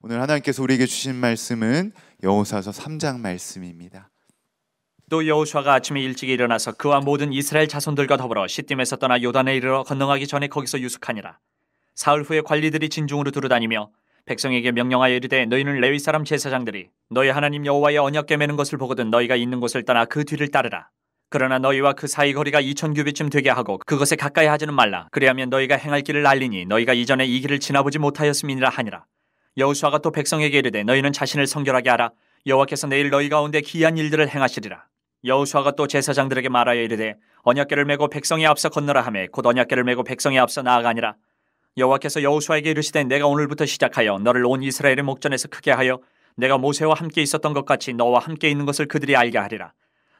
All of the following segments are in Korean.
오늘 하나님께서 우리에게 주신 말씀은 여호사서 3장 말씀입니다. 또 여호수아가 아침에 일찍 일어나서 그와 모든 이스라엘 자손들과 더불어 시딤에서 떠나 요단에 이르러 건너가기 전에 거기서 유숙하니라. 사흘 후에 관리들이 진중으로 두루다니며 백성에게 명령하여 이르되 너희는 레위 사람 제사장들이 너희 하나님 여호와의 언약궤 매는 것을 보거든 너희가 있는 곳을 떠나 그 뒤를 따르라. 그러나 너희와 그 사이 거리가 이천 규빗쯤 되게 하고 그것에 가까이 하지는 말라. 그리하면 너희가 행할 길을 알리니 너희가 이전에 이 길을 지나보지 못하였음이니라 하니라. 여호수아가 또 백성에게 이르되 너희는 자신을 성결하게 하라 여호와께서 내일 너희 가운데 기이한 일들을 행하시리라 여호수아가 또 제사장들에게 말하여 이르되 언약궤를 메고 백성에 앞서 건너라 하매 곧 언약궤를 메고 백성에 앞서 나아가니라 여호와께서 여호수아에게 이르시되 내가 오늘부터 시작하여 너를 온 이스라엘의 목전에서 크게 하여 내가 모세와 함께 있었던 것 같이 너와 함께 있는 것을 그들이 알게 하리라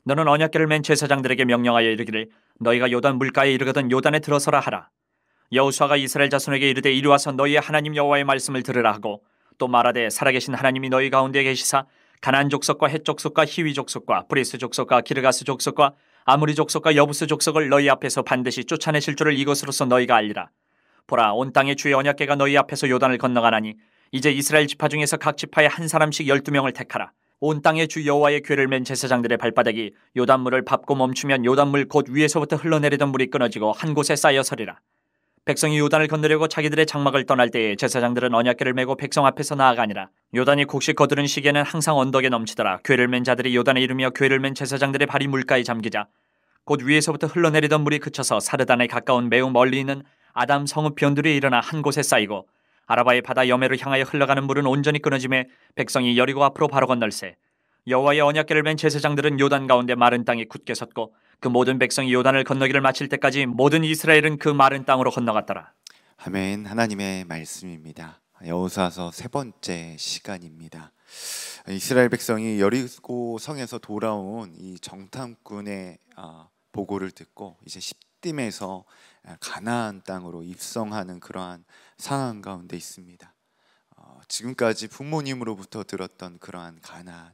너는 언약궤를 맨 제사장들에게 명령하여 이르기를 너희가 요단 물가에 이르거든 요단에 들어서라 하라 여호수아가 이스라엘 자손에게 이르되 이리 와서 너희의 하나님 여호와의 말씀을 들으라 하고 또 말하되 살아계신 하나님이 너희 가운데 계시사 가난 족속과 헷 족속과 히위 족속과 브리스 족속과 기르가스 족속과 아무리 족속과 여부스 족속을 너희 앞에서 반드시 쫓아내실 줄을 이것으로서 너희가 알리라. 보라 온 땅의 주의 언약계가 너희 앞에서 요단을 건너가나니 이제 이스라엘 지파 중에서 각지파의한 사람씩 열두 명을 택하라. 온 땅의 주 여호와의 괴를 맨 제사장들의 발바닥이 요단물을 밟고 멈추면 요단물 곧 위에서부터 흘러내리던 물이 끊어지고 한 곳에 쌓여 서리라. 백성이 요단을 건너려고 자기들의 장막을 떠날 때에 제사장들은 언약궤를 메고 백성 앞에서 나아가니라. 요단이 곡식 거두는 시기에는 항상 언덕에 넘치더라. 궤를 맨 자들이 요단에 이르며 궤를 맨 제사장들의 발이 물가에 잠기자 곧 위에서부터 흘러내리던 물이 그쳐서 사르단에 가까운 매우 멀리 있는 아담 성읍 변두리에 일어나 한 곳에 쌓이고 아라바의 바다 여매를 향하여 흘러가는 물은 온전히 끊어지에 백성이 여리고 앞으로 바로 건널세 여호와의 언약궤를 맨 제사장들은 요단 가운데 마른 땅에 굳게 섰고 그 모든 백성이 요단을 건너기를 마칠 때까지 모든 이스라엘은 그 마른 땅으로 건너갔더라. 아멘. 하나님의 말씀입니다. 여호수서세 번째 시간입니다. 이스라엘 백성이 여리고 성에서 돌아온 이 정탐꾼의 아, 보고를 듣고 이제 십딤에서 아, 가나안 땅으로 입성하는 그러한 상황 가운데 있습니다. 어, 지금까지 부모님으로부터 들었던 그러한 가난,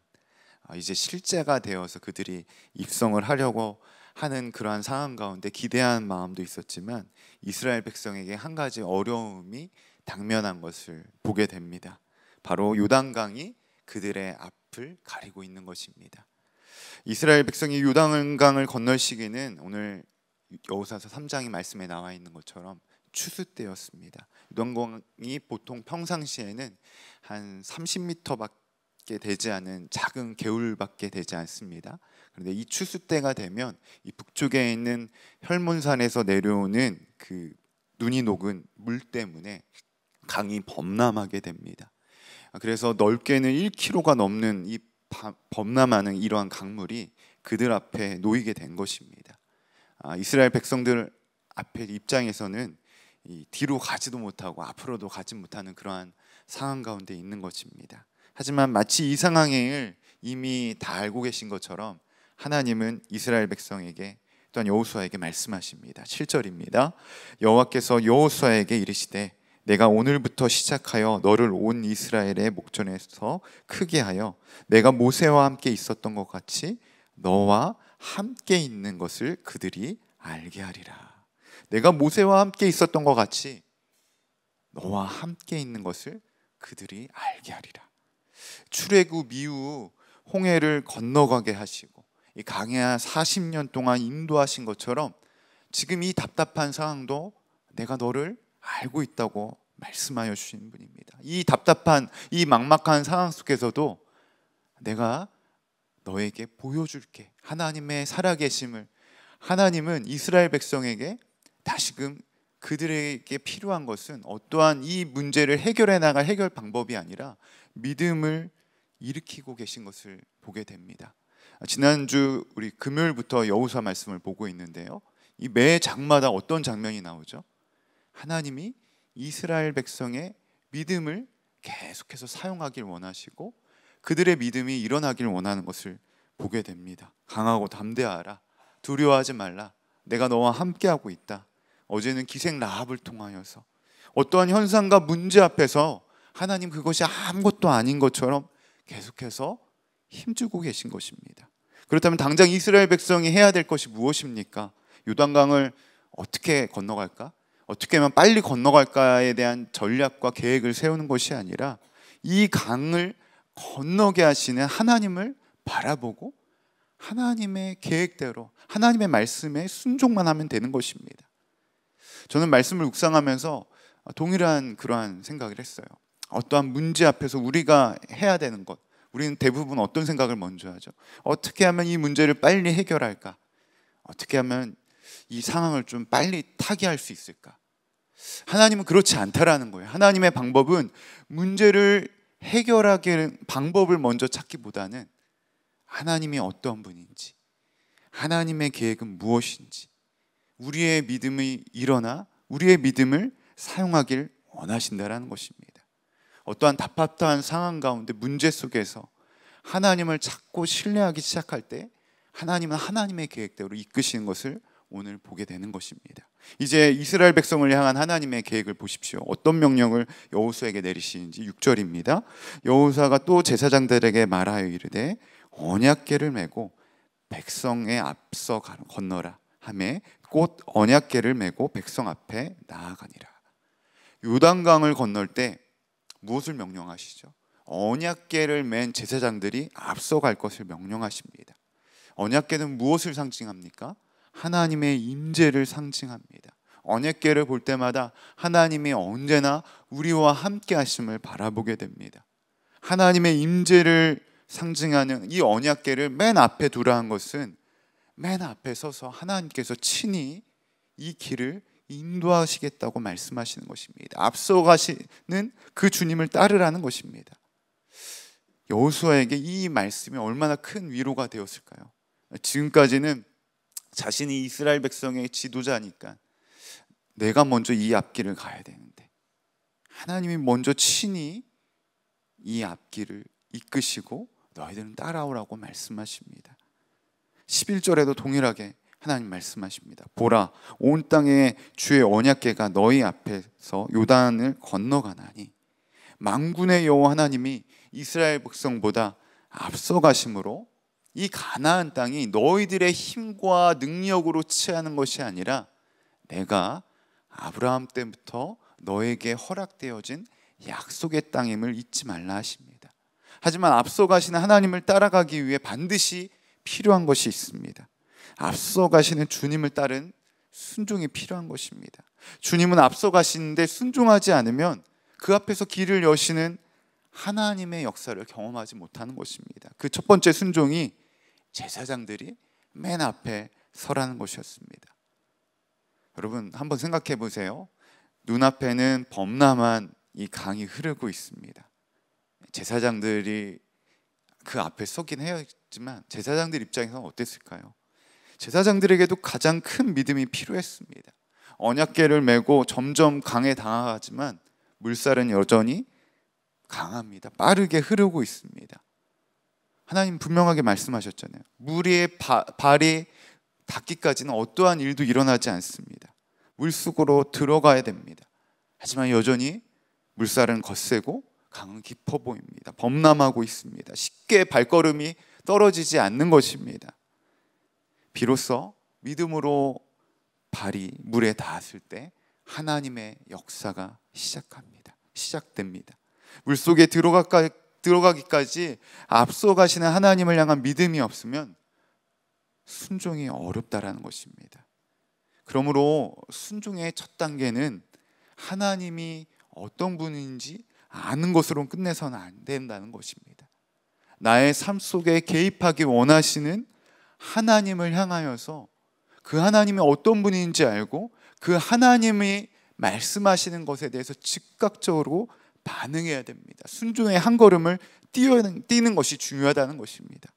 아, 이제 실제가 되어서 그들이 입성을 하려고 하는 그러한 상황 가운데 기대한 마음도 있었지만 이스라엘 백성에게 한 가지 어려움이 당면한 것을 보게 됩니다. 바로 요단강이 그들의 앞을 가리고 있는 것입니다. 이스라엘 백성이 요단강을 건널 시기는 오늘 여호사서 3장의 말씀에 나와 있는 것처럼 추수 때였습니다. 요단강이 보통 평상시에는 한 30m밖에 밖에 되지 않은 작은 개울밖에 되지 않습니다. 그런데 이 추수 때가 되면 이 북쪽에 있는 혈몬산에서 내려오는 그 눈이 녹은 물 때문에 강이 범람하게 됩니다. 그래서 넓게는 1km가 넘는 이 범람하는 이러한 강물이 그들 앞에 놓이게 된 것입니다. 아, 이스라엘 백성들 앞에 입장에서는 뒤로 가지도 못하고 앞으로도 가지 못하는 그러한 상황 가운데 있는 것입니다. 하지만 마치 이 상황을 이미 다 알고 계신 것처럼 하나님은 이스라엘 백성에게 또한 여호수아에게 말씀하십니다. 7절입니다. 여호와께서 여호수아에게 이르시되 내가 오늘부터 시작하여 너를 온 이스라엘의 목전에서 크게 하여 내가 모세와 함께 있었던 것 같이 너와 함께 있는 것을 그들이 알게 하리라. 내가 모세와 함께 있었던 것 같이 너와 함께 있는 것을 그들이 알게 하리라. 출애굽 이후 홍해를 건너가게 하시고 이 강해 40년 동안 인도하신 것처럼 지금 이 답답한 상황도 내가 너를 알고 있다고 말씀하여 주신 분입니다. 이 답답한 이 막막한 상황 속에서도 내가 너에게 보여줄게. 하나님의 살아계심을 하나님은 이스라엘 백성에게 다시금 그들에게 필요한 것은 어떠한 이 문제를 해결해 나갈 해결 방법이 아니라 믿음을 일으키고 계신 것을 보게 됩니다. 지난주 우리 금요일부터 여우사 말씀을 보고 있는데요. 이 매 장마다 어떤 장면이 나오죠? 하나님이 이스라엘 백성의 믿음을 계속해서 사용하길 원하시고 그들의 믿음이 일어나길 원하는 것을 보게 됩니다. 강하고 담대하라. 두려워하지 말라. 내가 너와 함께하고 있다. 어제는 기생 라합을 통하여서 어떠한 현상과 문제 앞에서 하나님 그것이 아무것도 아닌 것처럼 계속해서 힘주고 계신 것입니다. 그렇다면 당장 이스라엘 백성이 해야 될 것이 무엇입니까? 요단강을 어떻게 건너갈까? 어떻게 하면 빨리 건너갈까에 대한 전략과 계획을 세우는 것이 아니라 이 강을 건너게 하시는 하나님을 바라보고 하나님의 계획대로 하나님의 말씀에 순종만 하면 되는 것입니다. 저는 말씀을 묵상하면서 동일한 그러한 생각을 했어요. 어떠한 문제 앞에서 우리가 해야 되는 것. 우리는 대부분 어떤 생각을 먼저 하죠? 어떻게 하면 이 문제를 빨리 해결할까? 어떻게 하면 이 상황을 좀 빨리 타개할 수 있을까? 하나님은 그렇지 않다라는 거예요. 하나님의 방법은 문제를 해결하게 방법을 먼저 찾기보다는 하나님이 어떠 분인지, 하나님의 계획은 무엇인지, 우리의 믿음이 일어나 우리의 믿음을 사용하길 원하신다라는 것입니다. 어떠한 답답한 상황 가운데 문제 속에서 하나님을 찾고 신뢰하기 시작할 때 하나님은 하나님의 계획대로 이끄시는 것을 오늘 보게 되는 것입니다. 이제 이스라엘 백성을 향한 하나님의 계획을 보십시오. 어떤 명령을 여호수에게 내리시는지 6절입니다. 여호사가 또 제사장들에게 말하여 이르되 언약궤를 메고 백성의 앞서 건너라 함에 곧 언약궤를 메고 백성 앞에 나아가니라. 요단강을 건널 때 무엇을 명령하시죠? 언약계를 맨 제사장들이 앞서갈 것을 명령하십니다. 언약계는 무엇을 상징합니까? 하나님의 임재를 상징합니다. 언약계를 볼 때마다 하나님이 언제나 우리와 함께 하심을 바라보게 됩니다. 하나님의 임재를 상징하는 이 언약계를 맨 앞에 두라 한 것은 맨 앞에 서서 하나님께서 친히 이 길을 인도하시겠다고 말씀하시는 것입니다. 앞서가시는 그 주님을 따르라는 것입니다. 여호수아에게 이 말씀이 얼마나 큰 위로가 되었을까요? 지금까지는 자신이 이스라엘 백성의 지도자니까 내가 먼저 이 앞길을 가야 되는데 하나님이 먼저 친히 이 앞길을 이끄시고 너희들은 따라오라고 말씀하십니다. 11절에도 동일하게 하나님 말씀하십니다. 보라, 온 땅의 주의 언약계가 너희 앞에서 요단을 건너가나니 망군의 여호와 하나님이 이스라엘 백성보다 앞서가심으로 이 가나안 땅이 너희들의 힘과 능력으로 취하는 것이 아니라 내가 아브라함 때부터 너에게 허락되어진 약속의 땅임을 잊지 말라 하십니다. 하지만 앞서가시는 하나님을 따라가기 위해 반드시 필요한 것이 있습니다. 앞서가시는 주님을 따른 순종이 필요한 것입니다. 주님은 앞서가시는데 순종하지 않으면 그 앞에서 길을 여시는 하나님의 역사를 경험하지 못하는 것입니다. 그 첫 번째 순종이 제사장들이 맨 앞에 서라는 것이었습니다. 여러분 한번 생각해 보세요. 눈앞에는 범람한 이 강이 흐르고 있습니다. 제사장들이 그 앞에 서긴 해야지만 제사장들 입장에서 어땠을까요? 제사장들에게도 가장 큰 믿음이 필요했습니다. 언약계를 메고 점점 강해 당하지만 물살은 여전히 강합니다. 빠르게 흐르고 있습니다. 하나님 분명하게 말씀하셨잖아요. 물의 발이 닿기까지는 어떠한 일도 일어나지 않습니다. 물속으로 들어가야 됩니다. 하지만 여전히 물살은 거세고 강은 깊어 보입니다. 범람하고 있습니다. 쉽게 발걸음이 떨어지지 않는 것입니다. 비로소 믿음으로 발이 물에 닿았을 때 하나님의 역사가 시작합니다. 시작됩니다. 물 속에 들어가, 들어가기까지 앞서가시는 하나님을 향한 믿음이 없으면 순종이 어렵다라는 것입니다. 그러므로 순종의 첫 단계는 하나님이 어떤 분인지 아는 것으로 끝내서는 안 된다는 것입니다. 나의 삶 속에 개입하기 원하시는 하나님을 향하여서 그 하나님이 어떤 분인지 알고 그 하나님이 말씀하시는 것에 대해서 즉각적으로 반응해야 됩니다. 순종의 한 걸음을 뛰는, 것이 중요하다는 것입니다.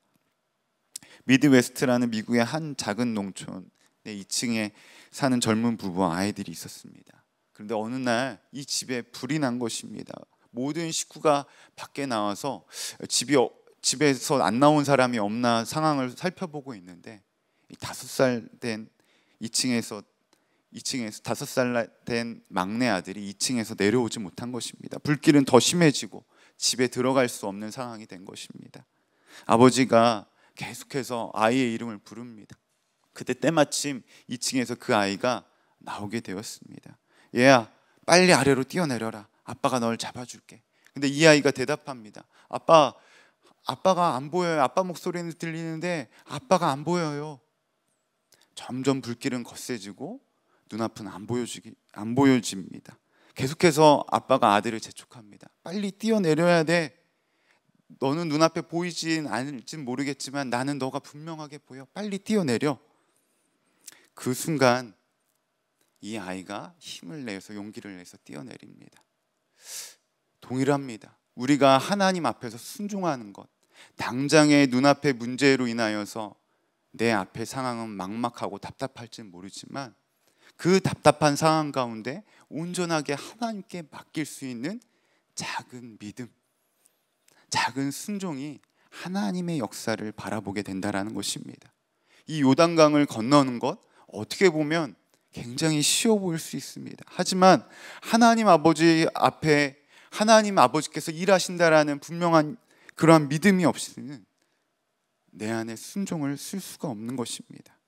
미드웨스트라는 미국의 한 작은 농촌의 2층에 사는 젊은 부부와 아이들이 있었습니다. 그런데 어느 날 이 집에 불이 난 것입니다. 모든 식구가 밖에 나와서 집이 어, 집에서 안 나온 사람이 없나 상황을 살펴보고 있는데 다섯 살 된 2층에서 2층에서 다섯 살 된 막내 아들이 2층에서 내려오지 못한 것입니다. 불길은 더 심해지고 집에 들어갈 수 없는 상황이 된 것입니다. 아버지가 계속해서 아이의 이름을 부릅니다. 그때 때마침 2층에서 그 아이가 나오게 되었습니다. 얘야, 빨리 아래로 뛰어내려라. 아빠가 널 잡아줄게. 근데 이 아이가 대답합니다. 아빠, 아빠가 안 보여요. 아빠 목소리는 들리는데 아빠가 안 보여요. 점점 불길은 거세지고 눈앞은 안 보여지기 안 보여집니다. 계속해서 아빠가 아들을 재촉합니다. 빨리 뛰어내려야 돼. 너는 눈앞에 보이진 않을진 모르겠지만 나는 너가 분명하게 보여. 빨리 뛰어내려. 그 순간 이 아이가 힘을 내서 용기를 내서 뛰어내립니다. 동일합니다. 우리가 하나님 앞에서 순종하는 것, 당장의 눈앞의 문제로 인하여서 내앞의 상황은 막막하고 답답할지 모르지만 그 답답한 상황 가운데 온전하게 하나님께 맡길 수 있는 작은 믿음, 작은 순종이 하나님의 역사를 바라보게 된다라는 것입니다. 이 요단강을 건너는 것 어떻게 보면 굉장히 쉬워 보일 수 있습니다. 하지만 하나님 아버지 앞에 하나님 아버지께서 일하신다라는 분명한 그러한 믿음이 없이는 내 안에 순종을 쓸 수가 없는 것입니다.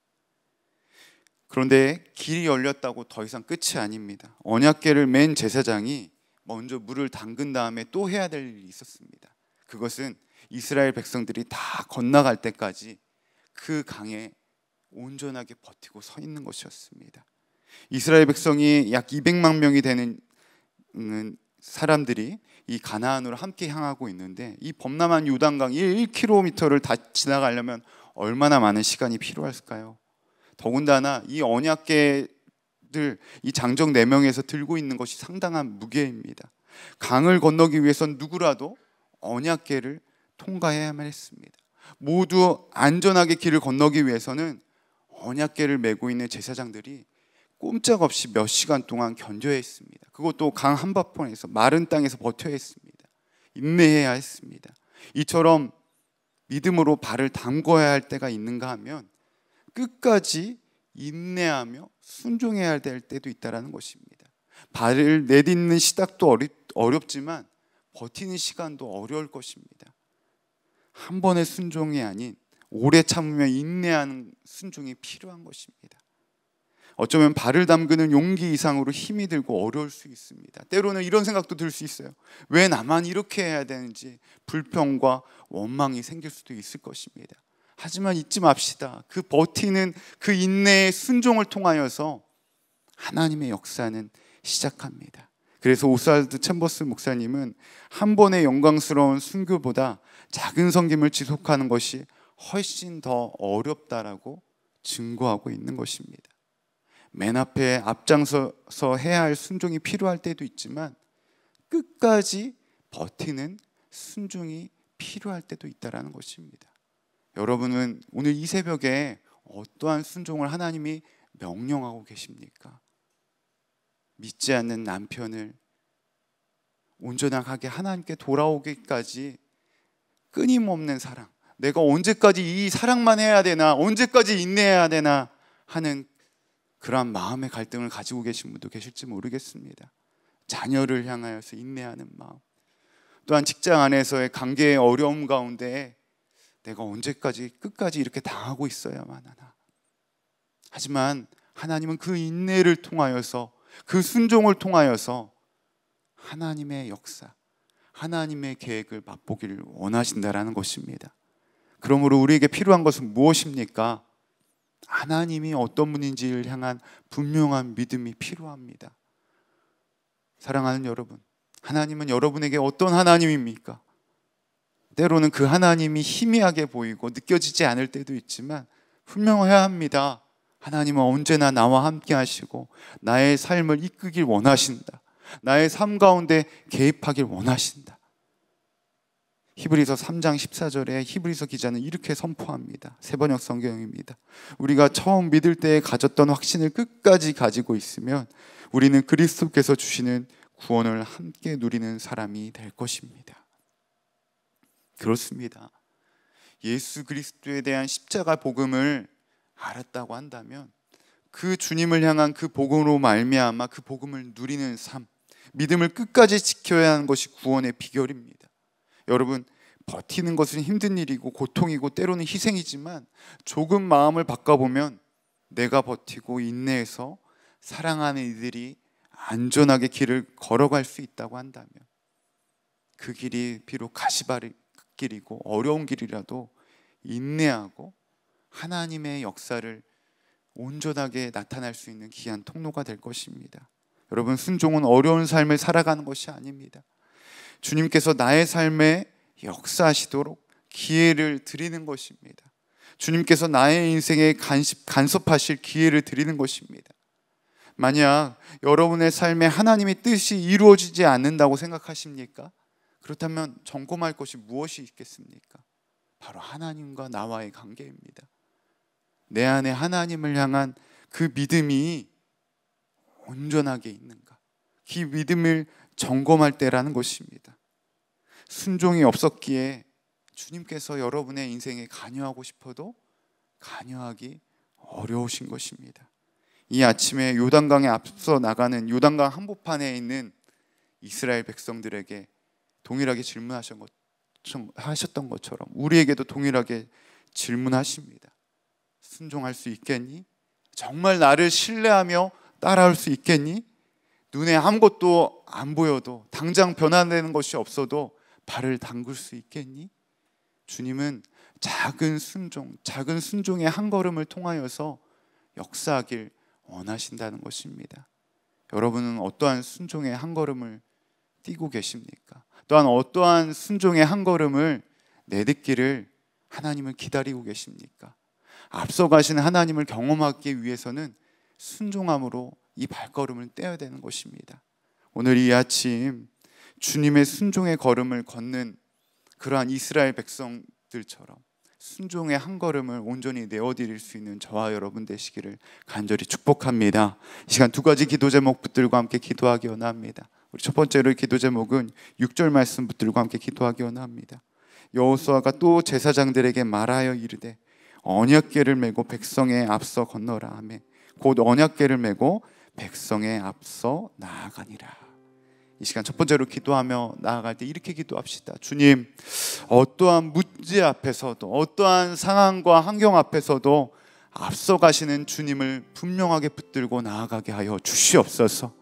그런데 길이 열렸다고 더 이상 끝이 아닙니다. 언약계를 맨 제사장이 먼저 물을 담근 다음에 또 해야 될 일이 있었습니다. 그것은 이스라엘 백성들이 다 건너갈 때까지 그 강에 온전하게 버티고 서 있는 것이었습니다. 이스라엘 백성이 약 200만 명이 되는 사람들이 이 가나안으로 함께 향하고 있는데 이 범람한 요단강 1km를 다 지나가려면 얼마나 많은 시간이 필요할까요? 더군다나 이 언약계들 이 장정 4명에서 들고 있는 것이 상당한 무게입니다. 강을 건너기 위해선 누구라도 언약계를 통과해야만 했습니다. 모두 안전하게 길을 건너기 위해서는 언약계를 메고 있는 제사장들이 꼼짝없이 몇 시간 동안 견뎌야 했습니다. 그것도 강 한바탕에서 마른 땅에서 버텨야 했습니다. 인내해야 했습니다. 이처럼 믿음으로 발을 담궈야 할 때가 있는가 하면 끝까지 인내하며 순종해야 될 때도 있다라는 것입니다. 발을 내딛는 시작도 어리, 어렵지만 버티는 시간도 어려울 것입니다. 한 번의 순종이 아닌 오래 참으며 인내하는 순종이 필요한 것입니다. 어쩌면 발을 담그는 용기 이상으로 힘이 들고 어려울 수 있습니다. 때로는 이런 생각도 들 수 있어요. 왜 나만 이렇게 해야 되는지 불평과 원망이 생길 수도 있을 것입니다. 하지만 잊지 맙시다. 그 버티는 그 인내의 순종을 통하여서 하나님의 역사는 시작합니다. 그래서 오살드 챔버스 목사님은 한 번의 영광스러운 순교보다 작은 성김을 지속하는 것이 훨씬 더 어렵다라고 증거하고 있는 것입니다. 맨 앞에 앞장서서 해야 할 순종이 필요할 때도 있지만 끝까지 버티는 순종이 필요할 때도 있다라는 것입니다. 여러분은 오늘 이 새벽에 어떠한 순종을 하나님이 명령하고 계십니까? 믿지 않는 남편을 온전하게 하나님께 돌아오기까지 끊임없는 사랑. 내가 언제까지 이 사랑만 해야 되나? 언제까지 인내해야 되나? 하는 그러한 마음의 갈등을 가지고 계신 분도 계실지 모르겠습니다. 자녀를 향하여서 인내하는 마음. 또한 직장 안에서의 관계의 어려움 가운데 내가 언제까지 끝까지 이렇게 당하고 있어야만 하나. 하지만 하나님은 그 인내를 통하여서 그 순종을 통하여서 하나님의 역사, 하나님의 계획을 맛보기를 원하신다라는 것입니다. 그러므로 우리에게 필요한 것은 무엇입니까? 하나님이 어떤 분인지를 향한 분명한 믿음이 필요합니다. 사랑하는 여러분, 하나님은 여러분에게 어떤 하나님입니까? 때로는 그 하나님이 희미하게 보이고 느껴지지 않을 때도 있지만 분명해야 합니다. 하나님은 언제나 나와 함께 하시고 나의 삶을 이끄길 원하신다. 나의 삶 가운데 개입하길 원하신다. 히브리서 3장 14절에 히브리서 기자는 이렇게 선포합니다. 세번역 성경입니다. 우리가 처음 믿을 때 가졌던 확신을 끝까지 가지고 있으면 우리는 그리스도께서 주시는 구원을 함께 누리는 사람이 될 것입니다. 그렇습니다. 예수 그리스도에 대한 십자가 복음을 알았다고 한다면 그 주님을 향한 그 복음으로 말미암아 그 복음을 누리는 삶, 믿음을 끝까지 지켜야 하는 것이 구원의 비결입니다. 여러분 버티는 것은 힘든 일이고 고통이고 때로는 희생이지만 조금 마음을 바꿔보면 내가 버티고 인내해서 사랑하는 이들이 안전하게 길을 걸어갈 수 있다고 한다면 그 길이 비록 가시밭길이고 어려운 길이라도 인내하고 하나님의 역사를 온전하게 나타날 수 있는 귀한 통로가 될 것입니다. 여러분 순종은 어려운 삶을 살아가는 것이 아닙니다. 주님께서 나의 삶에 역사하시도록 기회를 드리는 것입니다. 주님께서 나의 인생에 간섭, 간섭하실 기회를 드리는 것입니다. 만약 여러분의 삶에 하나님의 뜻이 이루어지지 않는다고 생각하십니까? 그렇다면 점검할 것이 무엇이 있겠습니까? 바로 하나님과 나와의 관계입니다. 내 안에 하나님을 향한 그 믿음이 온전하게 있는가? 그 믿음을 점검할 때라는 것입니다. 순종이 없었기에 주님께서 여러분의 인생에 관여하고 싶어도 관여하기 어려우신 것입니다. 이 아침에 요단강에 앞서 나가는 요단강 한복판에 있는 이스라엘 백성들에게 동일하게 질문하셨던 것처럼 우리에게도 동일하게 질문하십니다. 순종할 수 있겠니? 정말 나를 신뢰하며 따라올 수 있겠니? 눈에 아무것도 안 보여도 당장 변화되는 것이 없어도 발을 담글 수 있겠니? 주님은 작은 순종, 작은 순종의 한 걸음을 통하여서 역사하길 원하신다는 것입니다. 여러분은 어떠한 순종의 한 걸음을 뛰고 계십니까? 또한 어떠한 순종의 한 걸음을 내딛기를 하나님을 기다리고 계십니까? 앞서가신 하나님을 경험하기 위해서는 순종함으로 이 발걸음을 떼야 되는 것입니다. 오늘 이 아침 주님의 순종의 걸음을 걷는 그러한 이스라엘 백성들처럼 순종의 한 걸음을 온전히 내어드릴 수 있는 저와 여러분 되시기를 간절히 축복합니다. 시간 두 가지 기도 제목 붙들고 함께 기도하기 원합니다. 우리 첫 번째로 기도 제목은 6절 말씀 붙들고 함께 기도하기 원합니다. 여호수아가 또 제사장들에게 말하여 이르되 언약궤를 메고 백성의 앞서 건너라 하매 곧 언약궤를 메고 백성에 앞서 나아가니라. 이 시간 첫 번째로 기도하며 나아갈 때 이렇게 기도합시다. 주님, 어떠한 문제 앞에서도, 어떠한 상황과 환경 앞에서도 앞서가시는 주님을 분명하게 붙들고 나아가게 하여 주시옵소서.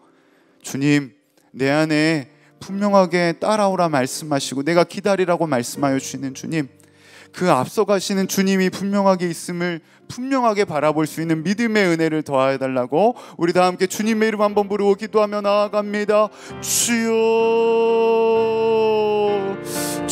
주님, 내 안에 분명하게 따라오라 말씀하시고, 내가 기다리라고 말씀하여 주시는 주님, 그 앞서가시는 주님이 분명하게 있음을 분명하게 바라볼 수 있는 믿음의 은혜를 더하여 달라고 우리 다 함께 주님의 이름 한번 부르고 기도하며 나아갑니다. 주여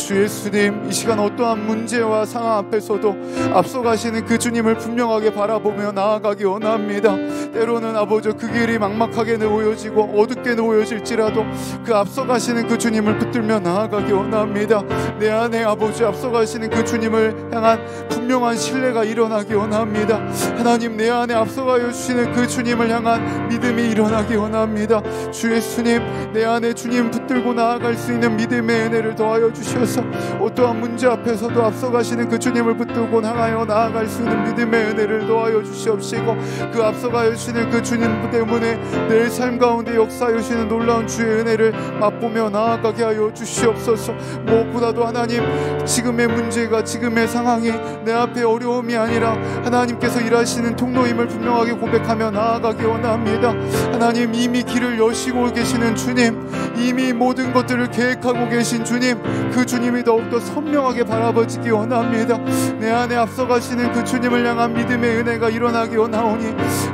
주 예수님 이 시간 어떠한 문제와 상황 앞에서도 앞서가시는 그 주님을 분명하게 바라보며 나아가기 원합니다 때로는 아버지 그 길이 막막하게 놓여지고 어둡게 놓여질지라도 그 앞서가시는 그 주님을 붙들며 나아가기 원합니다 내 안에 아버지 앞서가시는 그 주님을 향한 분명한 신뢰가 일어나기 원합니다 하나님 내 안에 앞서가여 주시는 그 주님을 향한 믿음이 일어나기 원합니다 주 예수님 내 안에 주님 붙들고 나아갈 수 있는 믿음의 은혜를 더하여 주시옵소서 주님서 어떠한 문제 앞에서도 앞서가시는 그 주님을 붙들고 향하요 나아갈 수 있는 믿음의 은혜를 도하여 주시옵시고 그 앞서가여 주시는 그 주님 때문에 내 삶 가운데 역사하여 주시는 놀라운 주의 은혜를 맛보며 나아가게 하여 주시옵소서 무엇보다도 하나님 지금의 문제가 지금의 상황이 내 앞에 어려움이 아니라 하나님께서 일하시는 통로임을 분명하게 고백하며 나아가기 원합니다 하나님 이미 길을 여시고 계시는 주님 이미 모든 것들을 계획하고 계신 주님 그 주님 주님이 더욱더 선명하게 바라보시기 원합니다. 내 안에 앞서가시는 그 주님을 향한 믿음의 은혜가 일어나기 원하오니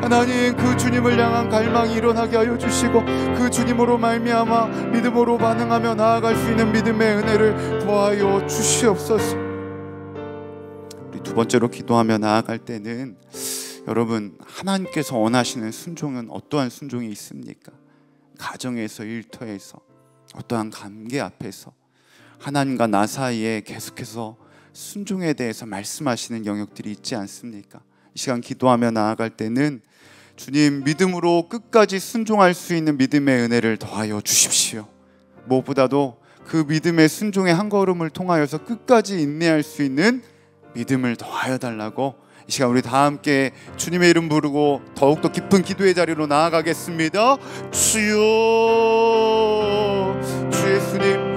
하나님 그 주님을 향한 갈망이 일어나게 하여 주시고 그 주님으로 말미암아 믿음으로 반응하며 나아갈 수 있는 믿음의 은혜를 부하여 주시옵소서. 우리 두 번째로 기도하며 나아갈 때는 여러분 하나님께서 원하시는 순종은 어떠한 순종이 있습니까? 가정에서 일터에서 어떠한 관계 앞에서 하나님과 나 사이에 계속해서 순종에 대해서 말씀하시는 영역들이 있지 않습니까? 이 시간 기도하며 나아갈 때는 주님 믿음으로 끝까지 순종할 수 있는 믿음의 은혜를 더하여 주십시오. 무엇보다도 그 믿음의 순종의 한 걸음을 통하여서 끝까지 인내할 수 있는 믿음을 더하여 달라고 이 시간 우리 다 함께 주님의 이름 부르고 더욱더 깊은 기도의 자리로 나아가겠습니다. 주여 주 예수님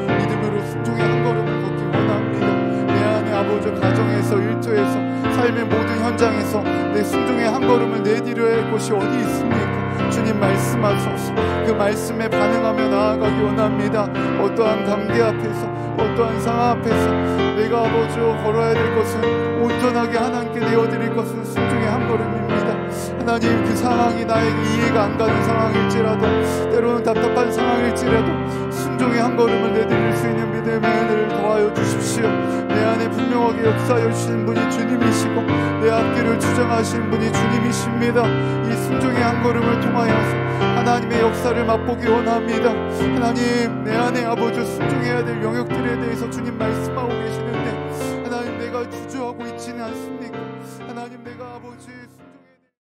모든 가정에서 일터에서 삶의 모든 현장에서 내 순종의 한 걸음을 내디뎌야 할 곳이 어디 있습니까? 주님 말씀하소서 그 말씀에 반응하며 나아가기 원합니다 어떠한 관계 앞에서 어떠한 상황 앞에서 내가 아버지로 걸어야 될 것은 온전하게 하나님께 내어드릴 것은 순종의 한 걸음 하나님 그 상황이 나에게 이해가 안 가는 상황일지라도 때로는 답답한 상황일지라도 순종의 한 걸음을 내드릴 수 있는 믿음의 은혜를 더하여 주십시오 내 안에 분명하게 역사여 주신 분이 주님이시고 내 앞길을 주장하신 분이 주님이십니다 이 순종의 한 걸음을 통하여서 하나님의 역사를 맛보기 원합니다 하나님 내 안에 아버지 순종해야 될 영역들에 대해서 주님 말씀하고 계시는